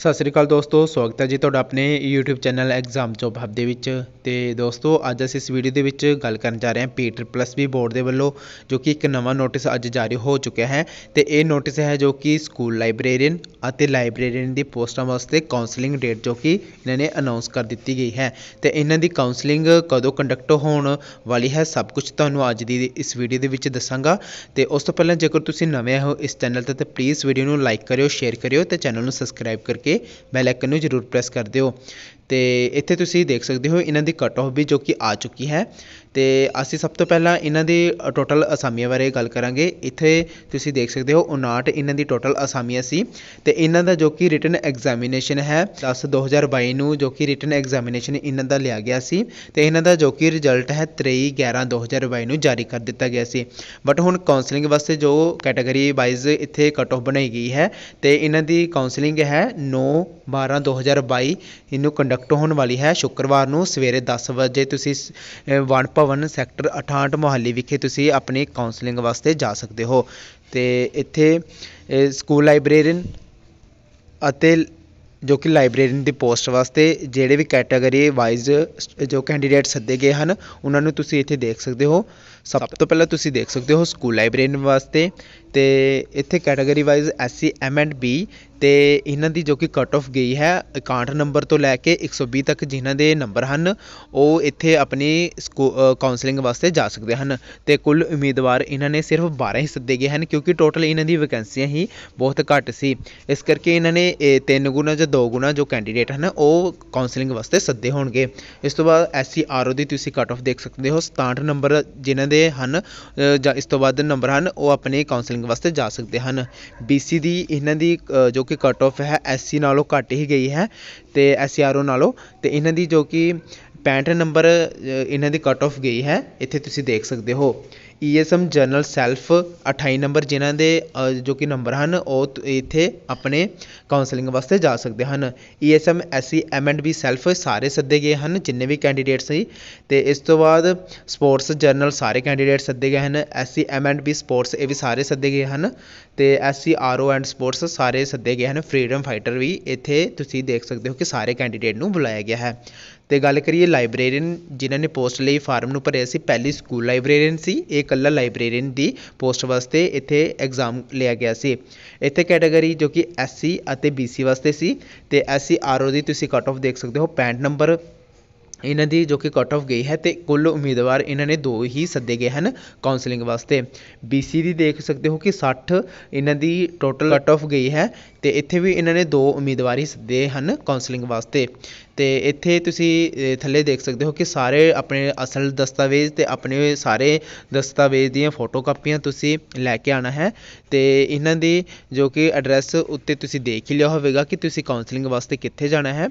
ਸਤਿ ਸ੍ਰੀ ਅਕਾਲ ਦੋਸਤੋ ਸਵਾਗਤ ਹੈ ਜੀ ਤੁਹਾਡਾ ਆਪਣੇ YouTube channel exam chop hub ਦੇ ਵਿੱਚ ਤੇ ਦੋਸਤੋ ਅੱਜ ਅਸੀਂ ਇਸ ਵੀਡੀਓ ਦੇ ਵਿੱਚ ਗੱਲ ਕਰਨ ਜਾ ਰਹੇ ਹਾਂ ਪੀਟਰ ਪਲੱਸ ਵੀ ਬੋਰਡ ਦੇ ਵੱਲੋਂ ਜੋ ਕਿ ਇੱਕ ਨਵਾਂ ਨੋਟਿਸ ਅੱਜ ਜਾਰੀ ਹੋ ਚੁੱਕਿਆ ਹੈ ਤੇ ਇਹ ਨੋਟਿਸ ਹੈ ਜੋ ਕਿ ਸਕੂਲ ਲਾਇਬ੍ਰੇਰੀਅਨ ਅਤੇ ਲਾਇਬ੍ਰੇਰੀਅਨ ਦੀ ਪੋਸਟਾਂ ਵਾਸਤੇ ਕਾਉਂਸਲਿੰਗ ਡੇਟ ਜੋ ਕਿ ਇਹਨਾਂ ਨੇ ਅਨਾਉਂਸ ਕਰ ਦਿੱਤੀ ਗਈ ਹੈ ਤੇ ਇਹਨਾਂ ਦੀ ਕਾਉਂਸਲਿੰਗ ਕਦੋਂ ਕੰਡਕਟ ਹੋਣ ਵਾਲੀ ਹੈ ਸਭ ਕੁਝ ਤੁਹਾਨੂੰ ਅੱਜ ਦੀ ਇਸ ਵੀਡੀਓ ਦੇ ਵਿੱਚ ਦੱਸਾਂਗਾ ਤੇ ਉਸ ਤੋਂ ਪਹਿਲਾਂ ਜੇਕਰ ਤੁਸੀਂ ਨਵੇਂ ਹੋ ਇਸ ਚੈਨਲ ਤੇ ਤਾਂ ਪਲੀਜ਼ ਵੀਡੀਓ ਨੂੰ ਲਾਈਕ ਕਰਿਓ ਸ਼ੇਅਰ ਕਰਿਓ ਤੇ ਚੈਨਲ ਨੂੰ ਸਬਸਕ੍ਰਾਈਬ ਕਰਕੇ ਕੇ ਬੈਲ ਆਈਕਨ ਨੂੰ ਜ਼ਰੂਰ ਪ੍ਰੈਸ ਕਰ ਦਿਓ ਅਤੇ ਇੱਥੇ ਤੁਸੀਂ ਦੇਖ ਸਕਦੇ ਹੋ ਇਹਨਾਂ ਦੀ ਕੱਟ ਔਫ ਵੀ ਜੋ ਕਿ ਆ ਚੁੱਕੀ ਹੈ ਅਤੇ ਅਸੀਂ ਸਭ ਤੋਂ ਪਹਿਲਾਂ ਇਹਨਾਂ ਦੀ ਟੋਟਲ ਅਸਾਮੀਆਂ ਬਾਰੇ ਗੱਲ ਕਰਾਂਗੇ ਇੱਥੇ ਤੁਸੀਂ ਦੇਖ ਸਕਦੇ ਹੋ 59 ਇਹਨਾਂ ਦੀ ਟੋਟਲ ਅਸਾਮੀਆਂ ਸੀ ਅਤੇ ਇਹਨਾਂ ਦਾ ਜੋ ਕਿ ਰਿਟਨ ਐਗਜ਼ਾਮੀਨੇਸ਼ਨ ਹੈ 10 2022 ਨੂੰ ਜੋ ਕਿ ਰਿਟਨ ਐਗਜ਼ਾਮੀਨੇਸ਼ਨ ਇਹਨਾਂ ਦਾ ਲਿਆ ਗਿਆ ਸੀ ਅਤੇ ਇਹਨਾਂ ਦਾ ਜੋ ਕਿ ਰਿਜ਼ਲਟ ਹੈ 23 11 2022 ਨੂੰ ਜਾਰੀ ਕਰ ਦਿੱਤਾ ਗਿਆ ਸੀ ਬਟ ਹੁਣ ਕਾਉਂਸਲਿੰਗ ਵਾਸਤੇ ਜੋ ਕੈਟਾਗਰੀ ਵਾਈਜ਼ ਇੱਥੇ ਕੱਟ ਆਫ ਬਣਾਈ ਗਈ ਹੈ ਅਤੇ ਇਹਨਾਂ ਦੀ ਕਾਉਂਸਲਿੰਗ ਹੈ 9 12 2022 ਇਹਨੂੰ ਕੰਡਕਟ ਕੰਡਕਟ ਹੋਣ ਵਾਲੀ ਹੈ ਸ਼ੁੱਕਰਵਾਰ ਨੂੰ ਸਵੇਰੇ 10 ਵਜੇ ਤੁਸੀਂ ਵਣ ਭਵਨ ਸੈਕਟਰ 68 ਮੁਹੱਲੀ ਵਿਖੇ ਤੁਸੀਂ ਆਪਣੀ ਕਾਉਂਸਲਿੰਗ ਵਾਸਤੇ ਜਾ ਸਕਦੇ ਹੋ ਤੇ ਇੱਥੇ ਸਕੂਲ ਲਾਇਬ੍ਰੇਰੀਅਨ ਅਤੇ ਜੋ ਕਿ ਲਾਇਬ੍ਰੇਰੀਅਨ ਦੀ ਪੋਸਟ ਵਾਸਤੇ ਜਿਹੜੇ ਵੀ ਕੈਟਾਗਰੀ ਵਾਈਜ਼ ਜੋ ਕੈਂਡੀਡੇਟ ਸੱਦੇ ਗਏ ਹਨ ਉਹਨਾਂ ਨੂੰ ਤੁਸੀਂ ਇੱਥੇ ਦੇਖ ਸਕਦੇ ਹੋ ਸਭ ਤੋਂ ਪਹਿਲਾਂ ਤੁਸੀਂ ਦੇਖ ਸਕਦੇ ਹੋ ਸਕੂਲ ਲਾਇਬ੍ਰੇਰੀਅਨ ਵਾਸਤੇ ਤੇ ਇੱਥੇ category wise S C M and B ਤੇ ਇਹਨਾਂ ਦੀ ਜੋ ਕਿ ਕੱਟ ਆਫ ਗਈ ਹੈ 61 ਨੰਬਰ ਤੋਂ ਲੈ ਕੇ 120 ਤੱਕ ਜਿਨ੍ਹਾਂ ਦੇ ਨੰਬਰ ਹਨ ਉਹ ਇੱਥੇ ਆਪਣੀ ਕਾਉਂਸਲਿੰਗ ਵਾਸਤੇ ਜਾ ਸਕਦੇ ਹਨ ਤੇ ਕੁੱਲ ਉਮੀਦਵਾਰ ਇਹਨਾਂ ਨੇ ਸਿਰਫ 12 ਹੀ ਸੱਦੇ ਗਏ ਹਨ ਕਿਉਂਕਿ ਟੋਟਲ ਇਹਨਾਂ ਦੀ ਵੈਕੈਂਸੀਆਂ ਹੀ ਬਹੁਤ ਘੱਟ ਸੀ ਇਸ ਕਰਕੇ ਇਹਨਾਂ ਨੇ ਇਹ ਤਿੰਨ ਗੁਣਾ ਜਾਂ ਦੋ ਗੁਣਾ ਜੋ ਕੈਂਡੀਡੇਟ ਹਨ ਉਹ ਕਾਉਂਸਲਿੰਗ ਵਾਸਤੇ ਸੱਦੇ ਹੋਣਗੇ ਇਸ ਤੋਂ ਬਾਅਦ ਐਸ ਸੀ ਆਰ ਓ ਦੀ ਤੁਸੀਂ ਕੱਟ ਆਫ ਦੇਖ ਸਕਦੇ ਹੋ 67 ਨੰਬਰ ਜਿਨ੍ਹਾਂ ਦੇ ਹਨ ਜਾਂ ਇਸ ਤੋਂ ਵੱਧ ਨੰਬਰ ਹਨ ਉਹ ਆਪਣੇ ਕਾਉਂਸਲਿੰਗ ਕੋਚਿੰਗ ਵਾਸਤੇ ਜਾ ਸਕਦੇ ਹਨ ਬੀਸੀ ਦੀ ਇਹਨਾਂ ਦੀ ਜੋ ਕਿ ਕੱਟ ਆਫ ਹੈ ਐਸਸੀ ਨਾਲੋਂ ਘੱਟ ਹੀ ਗਈ ਹੈ ਅਤੇ ਐਸਸੀਆਰਓ ਨਾਲੋਂ ਅਤੇ ਇਹਨਾਂ ਦੀ ਜੋ ਕਿ ਪੈਂਹਠ ਨੰਬਰ ਇਹਨਾਂ ਦੀ ਕੱਟ ਆਫ ਗਈ ਹੈ ਇੱਥੇ ਤੁਸੀਂ ਦੇਖ ਸਕਦੇ ਹੋ E S M general self ਅਠਾਈ ਨੰਬਰ ਜਿਨ੍ਹਾਂ ਦੇ ਜੋ ਕਿ ਨੰਬਰ ਹਨ ਉਹ ਇੱਥੇ ਆਪਣੇ ਕਾਉਂਸਲਿੰਗ ਵਾਸਤੇ ਜਾ ਸਕਦੇ ਹਨ E S M S C M and B self ਸਾਰੇ ਸੱਦੇ ਗਏ ਹਨ ਜਿੰਨੇ ਵੀ ਕੈਂਡੀਡੇਟ ਸੀ ਅਤੇ ਇਸ ਤੋਂ ਬਾਅਦ ਸਪੋਰਟਸ ਜਰਨਲ ਸਾਰੇ ਕੈਂਡੀਡੇਟ ਸੱਦੇ ਗਏ ਹਨ S C M and B sports ਇਹ ਵੀ ਸਾਰੇ ਸੱਦੇ ਗਏ ਹਨ ਅਤੇ S C R O and sports ਸਾਰੇ ਸੱਦੇ ਗਏ ਹਨ ਫਰੀਡਮ ਫਾਈਟਰ ਵੀ ਇੱਥੇ ਤੁਸੀਂ ਦੇਖ ਸਕਦੇ ਹੋ ਕਿ ਸਾਰੇ ਕੈਂਡੀਡੇਟ ਨੂੰ ਬੁਲਾਇਆ ਗਿਆ ਹੈ ਅਤੇ ਗੱਲ ਕਰੀਏ ਲਾਇਬ੍ਰੇਰੀਅਨ ਜਿਨ੍ਹਾਂ ਨੇ ਪੋਸਟ ਲਈ ਫਾਰਮ ਨੂੰ ਭਰਿਆ ਸੀ ਪਹਿਲੀ ਸਕੂਲ ਲਾਇਬ੍ਰੇਰੀਅਨ ਸੀ ਇਹ ਇਕੱਲਾ ਲਾਇਬ੍ਰੇਰੀਅਨ ਦੀ ਪੋਸਟ ਵਾਸਤੇ ਇੱਥੇ ਐਗਜ਼ਾਮ ਲਿਆ ਗਿਆ ਸੀ ਇੱਥੇ ਕੈਟਾਗਰੀ ਜੋ ਕਿ ਐਸਸੀ ਅਤੇ ਬੀਸੀ ਵਾਸਤੇ ਸੀ ਅਤੇ ਐੱਸਸੀ ਆਰਓ ਦੀ ਤੁਸੀਂ ਕੱਟ ਔਫ ਦੇਖ ਸਕਦੇ ਹੋ ਪੈਂਹਠ ਨੰਬਰ ਇਹਨਾਂ ਦੀ ਜੋ ਕਿ ਕੱਟ ਆਫ ਗਈ ਹੈ ਅਤੇ ਕੁੱਲ ਉਮੀਦਵਾਰ ਇਹਨਾਂ ਨੇ ਦੋ ਹੀ ਸੱਦੇ ਗਏ ਹਨ ਕਾਉਂਸਲਿੰਗ ਵਾਸਤੇ ਬੀ ਸੀ ਦੀ ਦੇਖ ਸਕਦੇ ਹੋ ਕਿ ਸੱਠ ਇਹਨਾਂ ਦੀ ਟੋਟਲ ਕੱਟ ਆਫ ਗਈ ਹੈ ਅਤੇ ਇੱਥੇ ਵੀ ਇਹਨਾਂ ਨੇ ਦੋ ਉਮੀਦਵਾਰ ਹੀ ਸੱਦੇ ਹਨ ਕਾਉਂਸਲਿੰਗ ਵਾਸਤੇ ਅਤੇ ਇੱਥੇ ਤੁਸੀਂ ਥੱਲੇ ਦੇਖ ਸਕਦੇ ਹੋ ਕਿ ਸਾਰੇ ਆਪਣੇ ਅਸਲ ਦਸਤਾਵੇਜ਼ ਅਤੇ ਆਪਣੇ ਸਾਰੇ ਦਸਤਾਵੇਜ਼ ਦੀਆਂ ਫੋਟੋ ਕਾਪੀਆਂ ਤੁਸੀਂ ਲੈ ਕੇ ਆਉਣਾ ਹੈ ਅਤੇ ਇਹਨਾਂ ਦੀ ਜੋ ਕਿ ਐਡਰੈਸ ਉੱਤੇ ਤੁਸੀਂ ਦੇਖ ਹੀ ਲਿਆ ਹੋਵੇਗਾ ਕਿ ਤੁਸੀਂ ਕਾਉਂਸਲਿੰਗ ਵਾਸਤੇ ਕਿੱਥੇ ਜਾਣਾ ਹੈ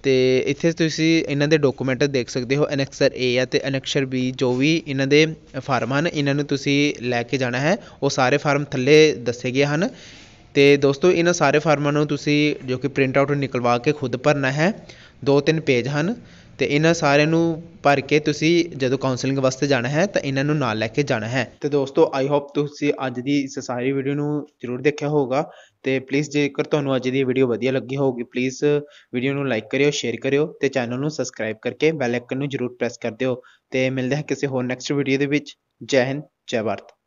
ਅਤੇ ਇੱਥੇ ਤੁਸੀਂ ਇਹਨਾਂ ਦੇ ਡਾਕੂਮੈਂਟ ਦੇਖ ਸਕਦੇ ਹੋ ਅਨੈਕਸਰ ਏ ਅਤੇ ਅਨੈਕਸਰ ਬੀ ਜੋ ਵੀ ਇਹਨਾਂ ਦੇ ਫਾਰਮ ਹਨ ਇਹਨਾਂ ਨੂੰ ਤੁਸੀਂ ਲੈ ਕੇ ਜਾਣਾ ਹੈ ਉਹ ਸਾਰੇ ਫਾਰਮ ਥੱਲੇ ਦੱਸੇ ਗਏ ਹਨ ਅਤੇ ਦੋਸਤੋ ਇਹਨਾਂ ਸਾਰੇ ਫਾਰਮਾਂ ਨੂੰ ਤੁਸੀਂ ਜੋ ਕਿ ਪ੍ਰਿੰਟ ਆਊਟ ਨਿਕਲਵਾ ਕੇ ਖੁਦ ਭਰਨਾ ਹੈ ਦੋ ਤਿੰਨ ਪੇਜ ਹਨ ਅਤੇ ਇਹਨਾਂ ਸਾਰਿਆਂ ਨੂੰ ਭਰ ਕੇ ਤੁਸੀਂ ਜਦੋਂ ਕਾਉਂਸਲਿੰਗ ਵਾਸਤੇ ਜਾਣਾ ਹੈ ਤਾਂ ਇਹਨਾਂ ਨੂੰ ਨਾਲ ਲੈ ਕੇ ਜਾਣਾ ਹੈ ਅਤੇ ਦੋਸਤੋ ਆਈ ਹੋਪ ਤੁਸੀਂ ਅੱਜ ਦੀ ਇਸ ਸਾਰੀ ਵੀਡੀਓ ਨੂੰ ਜ਼ਰੂਰ ਦੇਖਿਆ ਹੋਊਗਾ ਅਤੇ ਪਲੀਜ਼ ਜੇਕਰ ਤੁਹਾਨੂੰ ਅੱਜ ਦੀ ਵੀਡੀਓ ਵਧੀਆ ਲੱਗੀ ਹੋਊਗੀ ਪਲੀਜ਼ ਵੀਡੀਓ ਨੂੰ ਲਾਈਕ ਕਰਿਓ ਸ਼ੇਅਰ ਕਰਿਓ ਅਤੇ ਚੈਨਲ ਨੂੰ ਸਬਸਕ੍ਰਾਈਬ ਕਰਕੇ ਬੈਲ ਆਈਕਨ ਨੂੰ ਜ਼ਰੂਰ ਪ੍ਰੈਸ ਕਰ ਦਿਓ ਅਤੇ ਮਿਲਦੇ ਹਾਂ ਕਿਸੇ ਹੋਰ ਨੈਕਸਟ ਵੀਡੀਓ ਦੇ ਵਿੱਚ ਜੈ ਹਿੰਦ ਜੈ ਭਾਰਤ